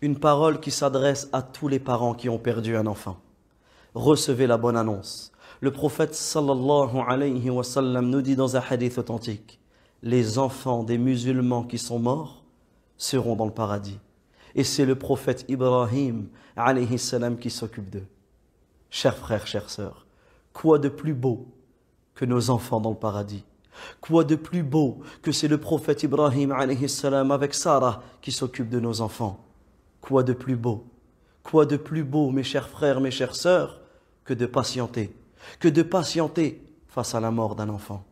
Une parole qui s'adresse à tous les parents qui ont perdu un enfant. Recevez la bonne annonce. Le prophète nous dit dans un hadith authentique Les enfants des musulmans qui sont morts seront dans le paradis. Et c'est le prophète Ibrahim alayhi salam qui s'occupe d'eux. Chers frères, chères sœurs, quoi de plus beau que nos enfants dans le paradis Quoi de plus beau que c'est le prophète Ibrahim salam avec Sarah qui s'occupe de nos enfants Quoi de plus beau Quoi de plus beau, mes chers frères, mes chères sœurs, que de patienter, que de patienter face à la mort d'un enfant